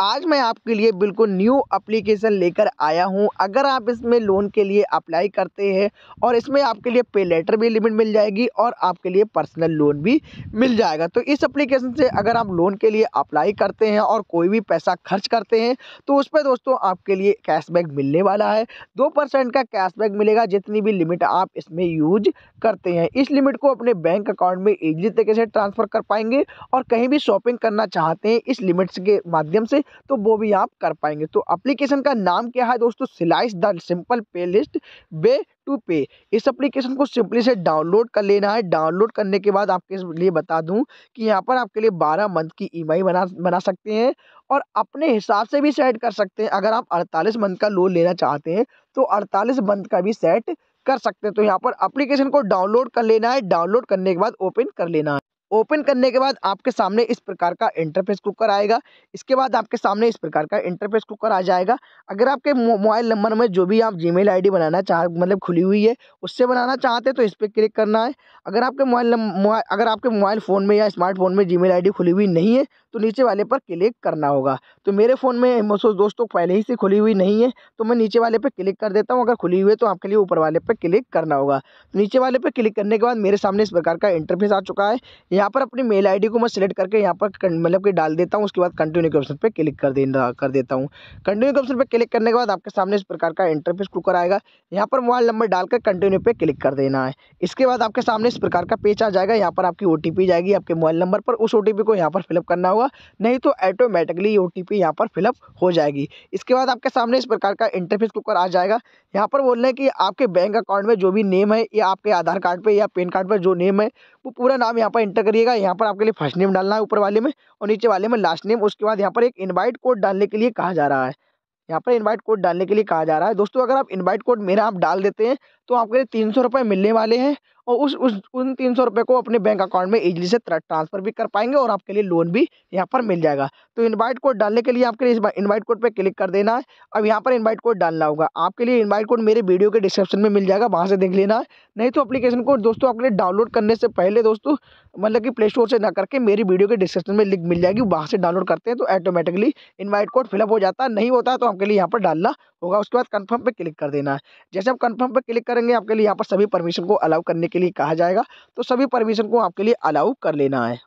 आज मैं आपके लिए बिल्कुल न्यू अप्लीकेशन लेकर आया हूं अगर आप इसमें लोन के लिए अप्लाई करते हैं और इसमें आपके लिए पे लेटर भी लिमिट मिल जाएगी और आपके लिए पर्सनल लोन भी मिल जाएगा तो इस एप्लीकेशन से अगर आप लोन के लिए अप्लाई करते हैं और कोई भी पैसा खर्च करते हैं तो उस पर दोस्तों आपके लिए कैशबैक मिलने वाला है दो परसेंट का कैशबैक मिलेगा जितनी भी लिमिट आप इसमें यूज करते हैं इस लिमिट को अपने बैंक अकाउंट में ईजी तरीके से ट्रांसफ़र कर पाएंगे और कहीं भी शॉपिंग करना चाहते हैं इस लिमिट्स के माध्यम से तो वो भी आप कर पाएंगे तो अप्लीकेशन का नाम क्या है दोस्तों slice the simple pay list way to pay इस एप्लीकेशन को सिंपली से डाउनलोड कर लेना है डाउनलोड करने के बाद आपके लिए बता दूं कि यहाँ पर आपके लिए बारह मंथ की ई बना बना सकते हैं और अपने हिसाब से भी सेट कर सकते हैं अगर आप अड़तालीस मंथ का लोन लेना चाहते हैं तो अड़तालीस मंथ का भी सेट कर सकते हैं तो यहाँ पर एप्लीकेशन को डाउनलोड कर लेना है डाउनलोड करने के बाद ओपन कर लेना है ओपन करने के बाद आपके सामने इस प्रकार का इंटरफेस कुकर आएगा इसके बाद आपके सामने इस प्रकार का इंटरफेस कुकर आ जाएगा अगर आपके मोबाइल नंबर में जो भी आप जीमेल आईडी बनाना चाह मतलब खुली हुई है उससे बनाना चाहते हैं तो इस पर क्लिक करना है अगर आपके मोबाइल अगर आपके मोबाइल फ़ोन में या स्मार्टफोन में जी मेल खुली हुई नहीं है तो नीचे वाले पर क्लिक करना होगा तो मेरे फ़ोन में महसूस दोस्तों पहले ही से खुली हुई नहीं है तो मैं नीचे वाले पर क्लिक कर देता हूँ अगर खुली हुई है तो आपके लिए ऊपर वाले पर क्लिक करना होगा तो नीचे वाले पर क्लिक करने के बाद मेरे सामने इस प्रकार का इंटरफेस आ चुका है यहाँ पर अपनी मेल आई को मैं सिलेक्ट करके यहाँ पर मतलब कि डाल देता हूँ उसके बाद कंटिन्यू के ऑप्शन पर क्लिक कर देना कर देता हूँ कंटिन्यू के ऑप्शन पर क्लिक करने के बाद आपके सामने इस प्रकार का इंटरफेस कुकर आएगा यहाँ पर मोबाइल नंबर डालकर कंटिन्यू पर क्लिक कर देना है इसके बाद आपके सामने इस प्रकार का पेज आ जाएगा यहाँ पर आपकी ओ जाएगी आपके मोबाइल नंबर पर उस ओ को यहाँ पर फिलअप करना होगा होगा नहीं तो ऑटोमेटिकली ये ओ टी पी यहाँ पर फिलअप हो जाएगी इसके बाद आपके सामने इस प्रकार का इंटरफेस कुकर आ जाएगा यहाँ पर बोल रहे हैं कि आपके बैंक अकाउंट में जो भी नेम है या आपके आधार कार्ड पर या पेन कार्ड पर जो नेम है वो पूरा नाम यहाँ पर इंटर करिएगा यहाँ पर आपके लिए फर्स्ट नेम डालना है ऊपर वाले में और नीचे वाले में लास्ट नेम उसके बाद यहाँ पर एक इन्वाइट कोड डालने के लिए कहा जा रहा है यहाँ पर इनवाइट कोड डालने के लिए कहा जा रहा है दोस्तों अगर आप इनवाइट कोड मेरा आप डाल देते हैं तो आपके तीन सौ रुपये मिलने वाले हैं और उस उस उन तीन सौ रुपये को अपने बैंक अकाउंट में ईजिली से ट्रांसफर भी कर पाएंगे और आपके लिए लोन भी यहाँ पर मिल जाएगा तो इनवाइट कोड डालने के लिए आपके लिए इस इनवाइट कोड पर क्लिक कर देना है अब यहाँ पर इनवाइट कोड डालना होगा आपके लिए इनवाइट कोड मेरे वीडियो के डिस्क्रिप्शन में मिल जाएगा वहाँ से देख लेना है नहीं तो अपलीकेशन को दोस्तों आपके लिए डाउनलोड करने से पहले दोस्तों मतलब कि प्ले स्टोर से ना करके मेरी वीडियो के डिस्क्रिप्शन में लिंक मिल जाएगी वहाँ से डाउनलोड करते हैं तो ऑटोमेटिकली इन्वाइट कोड फिलअप हो जाता है नहीं होता है तो आपके लिए यहाँ पर डालना होगा उसके बाद कन्फर्म पे क्लिक कर देना है जैसे आप कन्फर्म पे क्लिक करेंगे आपके लिए यहाँ पर सभी परमिशन को अलाउ करने के लिए कहा जाएगा तो सभी परमिशन को आपके लिए अलाउ कर लेना है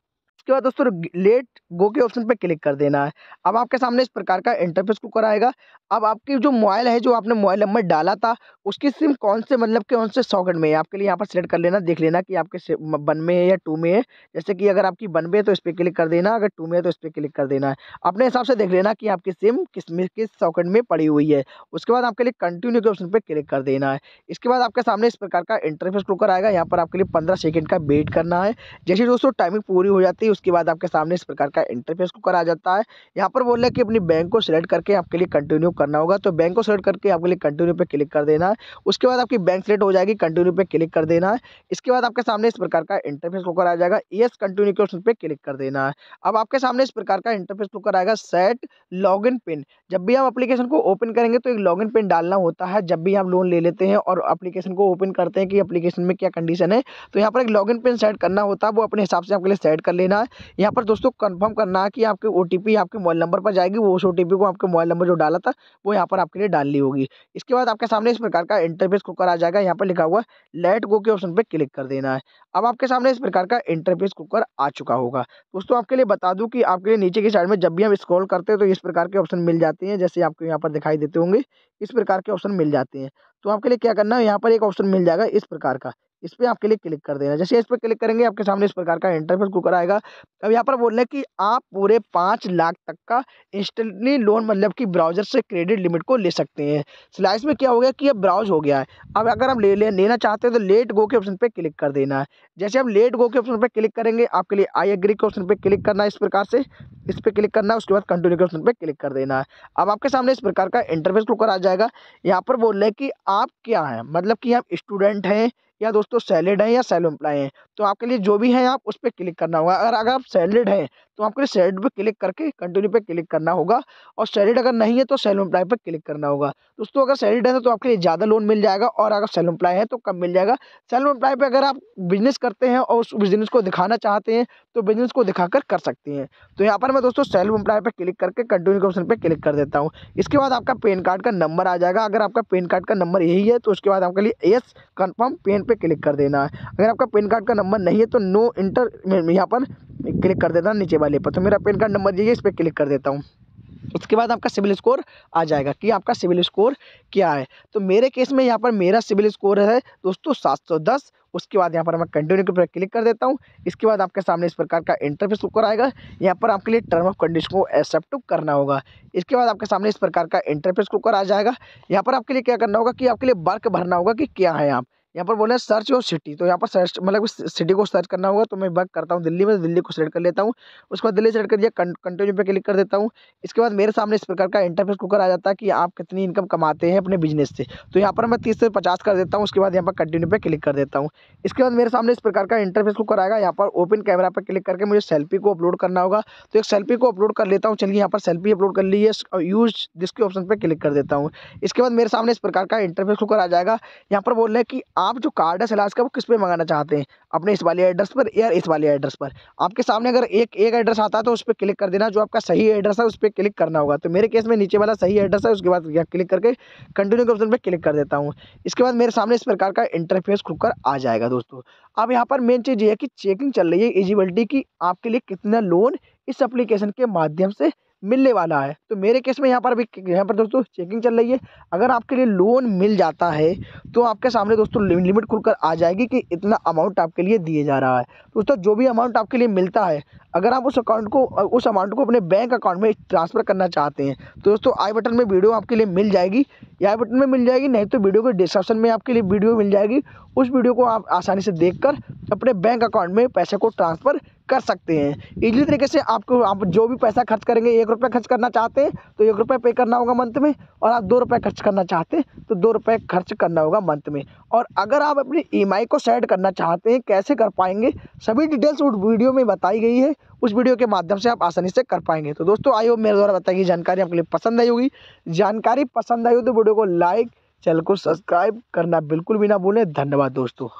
उसके बाद दोस्तों लेट गो के ऑप्शन पर क्लिक कर देना है अब आपके सामने इस प्रकार का इंटरफेस को कराएगा अब आपकी जो मोबाइल है जो आपने मोबाइल नंबर डाला था उसकी सिम कौन से मतलब कि कौन से सॉकेट में है आपके लिए यहाँ पर सेलेक्ट कर लेना देख लेना कि आपके वन में है या टू में है जैसे कि अगर आपकी वन में है तो इस पर क्लिक कर देना अगर टू में है तो इस पर क्लिक कर देना है अपने हिसाब से देख लेना कि आपकी सिम किस में किस सॉकेट में पड़ी हुई है उसके बाद आपके लिए कंटिन्यू के ऑप्शन पर क्लिक कर देना है इसके बाद आपके सामने इस प्रकार का इंटरफेस को कराएगा यहाँ पर आपके लिए पंद्रह सेकेंड का वेट करना है जैसे दोस्तों टाइमिंग पूरी हो जाती है उसके बाद आपके सामने इस प्रकार का इंटरफेस को करा जाता है यहाँ पर बोल रहे कि अपनी बैंक को सिलेक्ट करके आपके लिए कंटिन्यू करना होगा तो बैंक को सिलेक्ट करके आपके लिए कंटिन्यू पे क्लिक कर देना है उसके बाद आपकी बैंक सिलेक्ट हो जाएगी कंटिन्यू पे क्लिक कर देना है इसके बाद आपके सामने इस प्रकार का इंटरफेस को करा जाएगा येस कंटिन्यू के ऑप्शन पर क्लिक कर देना है अब आपके सामने इस प्रकार का इंटरफेस को कराएगा सेट लॉगिन पिन जब भी हम अपलीकेशन को ओपन करेंगे तो एक इन पिन डालना होता है जब भी हम लोन ले लेते हैं और अप्लीकेशन को ओपन करते हैं कि एप्लीकेशन में क्या कंडीशन है तो यहाँ पर एक इन पिन सेट करना होता है वो अपने हिसाब से आपके लिए सेट कर लेना है यहाँ पर दोस्तों कंफर्म करना है कि आपके ओ आपके मोबाइल नंबर पर जाएगी वो उस ओ को आपके मोबाइल नंबर जो डाला था वो यहाँ पर आपके लिए डालनी होगी इसके बाद आपके सामने इस प्रकार का इंटरफेस कुकर आ जाएगा यहाँ पर लिखा हुआ लेट गो के ऑप्शन पर क्लिक कर देना है अब आपके सामने इस प्रकार का इंटरफेस कुकर आ चुका होगा दोस्तों आपके लिए बता दूँ कि आपके लिए नीचे की साइड में जब भी हम स्क्रॉल करते हैं तो इस प्रकार के ऑप्शन मिल जाते हैं जैसे आपको यहाँ पर दिखाई देते होंगे इस प्रकार के ऑप्शन मिल जाते हैं तो आपके लिए क्या करना है यहाँ पर एक ऑप्शन मिल जाएगा इस प्रकार का इस पर आप क्लिक क्लिक कर देना जैसे इस पर क्लिक करेंगे आपके सामने इस प्रकार का इंटरफेस कुकर आएगा अब यहाँ पर बोल रहे हैं कि आप पूरे पाँच लाख तक का इंस्टेंटली लोन मतलब कि ब्राउजर से क्रेडिट लिमिट को ले सकते हैं स्लाइस में क्या हो गया कि अब ब्राउज हो गया है अब अगर हम ले लेना चाहते हैं तो लेट गो के ऑप्शन पर क्लिक कर देना है जैसे हम लेट गो के ऑप्शन पर क्लिक करेंगे आपके लिए आई एग्री के ऑप्शन पर क्लिक करना है इस प्रकार से इस पर क्लिक करना है उसके बाद कंटिन्यू ऑप्शन पर क्लिक कर देना है अब आपके सामने इस प्रकार का इंटरफेस खुलकर आ जाएगा यहाँ पर बोल रहे हैं कि आप क्या हैं मतलब कि आप स्टूडेंट हैं या दोस्तों सैलड हैं या सेलो एम्प्लाई हैं तो आपके लिए जो भी हैं आप उस पर क्लिक करना होगा अगर अगर आप सैलड हैं तो आपको सेलेक्ट पर क्लिक करके कंटिन्यू पर क्लिक करना होगा और सैलरीड अगर नहीं है तो सेल एम्प्लाई पर क्लिक करना होगा दोस्तों अगर सैलरीड है तो आपके लिए ज़्यादा लोन मिल जाएगा और अगर सेल एम्प्लाई है तो कम मिल जाएगा सेल एम्प्लाई पर अगर आप बिजनेस करते हैं और उस बिजनेस को दिखाना चाहते हैं तो बिजनेस को दिखाकर कर सकते हैं तो यहाँ पर मैं दोस्तों सेल एम्प्लाई पर क्लिक करके कंटिन्यू ऑप्शन पर क्लिक कर देता हूँ इसके बाद आपका पेन कार्ड का नंबर आ जाएगा अगर आपका पेन कार्ड का नंबर यही है तो उसके बाद आपके लिए एस कन्फर्म पेन पर क्लिक कर देना है अगर आपका पेन कार्ड का नंबर नहीं है तो नो इंटर यहाँ पर क्लिक कर देता हूँ नीचे वाले पर तो मेरा पेन कार्ड नंबर दीजिए इस पर क्लिक कर देता हूँ उसके बाद आपका सिविल स्कोर आ जाएगा कि आपका सिविल स्कोर क्या है तो मेरे केस में यहाँ पर मेरा सिविल स्कोर है दोस्तों सात सौ दस उसके बाद यहाँ पर मैं कंटिन्यू के ऊपर क्लिक कर देता हूँ इसके बाद आपके सामने इस प्रकार का इंटरफेस ऊपर आएगा यहाँ पर आपके लिए टर्म ऑफ कंडीशन को एक्सेप्ट करना होगा इसके बाद आपके सामने इस प्रकार का इंटरफेस ऊपर आ जाएगा यहाँ पर आपके लिए क्या करना होगा कि आपके लिए वर्क भरना होगा कि क्या है आप यहाँ पर बोले सर्च और सिटी तो यहाँ पर सर्च मतलब सिटी को सर्च करना होगा तो मैं बैक करता हूँ दिल्ली में दिल्ली को सिलेक्ट कर लेता हूँ उसके बाद दिल्ली सेलेक्ट कर दिया कंटिन्यू पे क्लिक कर देता हूँ इसके बाद मेरे सामने इस प्रकार का इंटरफेस कुकर आ जाता है कि आप कितनी इनकम कमाते हैं अपने बिजनेस से तो यहाँ पर मैं तीस से पचास कर देता हूँ उसके बाद यहाँ पर कंटिन्यू पर क्लिक कर देता हूँ इसके बाद मेरे सामने इस प्रकार का इंटरफेस कुकर आएगा यहाँ पर ओपन कैमरा पर क्लिक करके मुझे सेल्फी को अपलोड करना होगा तो एक सेल्फी को अपलोड कर लेता हूँ चलिए यहाँ पर सेल्फी अपलोड कर लीजिए है यूज जिसके ऑप्शन पर क्लिक कर देता हूँ इसके बाद मेरे सामने इस प्रकार का इंटरफेस कुकर आ जाएगा यहाँ पर बोल रहे हैं कि आप जो कार्ड है सलाज का वो किस पे मंगाना चाहते हैं अपने इस वाले एड्रेस पर या इस वाले एड्रेस पर आपके सामने अगर एक एक एड्रेस आता है तो उस पर क्लिक कर देना जो आपका सही एड्रेस है उस पर क्लिक करना होगा तो मेरे केस में नीचे वाला सही एड्रेस है उसके बाद क्लिक करके कंटिन्यू के ऑप्शन पर क्लिक कर देता हूँ इसके बाद मेरे सामने इस प्रकार का इंटरफेस खुलकर आ जाएगा दोस्तों अब यहाँ पर मेन चीज़ ये है कि चेकिंग चल रही है एलिजिबिलिटी की आपके लिए कितना लोन इस अप्लीकेशन के माध्यम से मिलने वाला है तो मेरे केस में यहाँ पर अभी यहाँ पर दोस्तों चेकिंग चल रही है अगर आपके लिए लोन मिल जाता है तो आपके सामने दोस्तों लिमिट खुलकर आ जाएगी कि इतना अमाउंट आपके लिए दिए जा रहा है दोस्तों जो भी अमाउंट आपके लिए मिलता है अगर आप उस अकाउंट को उस अमाउंट को अपने बैंक अकाउंट में ट्रांसफ़र करना चाहते हैं तो दोस्तों आई बटन में वीडियो आपके लिए मिल जाएगी या आई बटन में मिल जाएगी नहीं तो वीडियो के डिस्क्रिप्शन में आपके लिए वीडियो मिल जाएगी उस वीडियो को आप आसानी से देख अपने बैंक अकाउंट में पैसे को ट्रांसफ़र कर सकते हैं इजली तरीके से आपको आप जो भी पैसा खर्च करेंगे एक रुपये खर्च करना चाहते हैं तो एक रुपये पे करना होगा मंथ में और आप दो रुपये खर्च करना चाहते हैं तो दो रुपये खर्च करना होगा मंथ में और अगर आप अपनी ई को सेट करना चाहते हैं कैसे कर पाएंगे सभी डिटेल्स उस वीडियो में बताई गई है उस वीडियो के माध्यम से आप आसानी से कर पाएंगे तो दोस्तों आई हो मेरे द्वारा बताई गई जानकारी आपके लिए पसंद आई होगी जानकारी पसंद आई हो तो वीडियो को लाइक चैनल को सब्सक्राइब करना बिल्कुल भी ना भूलें धन्यवाद दोस्तों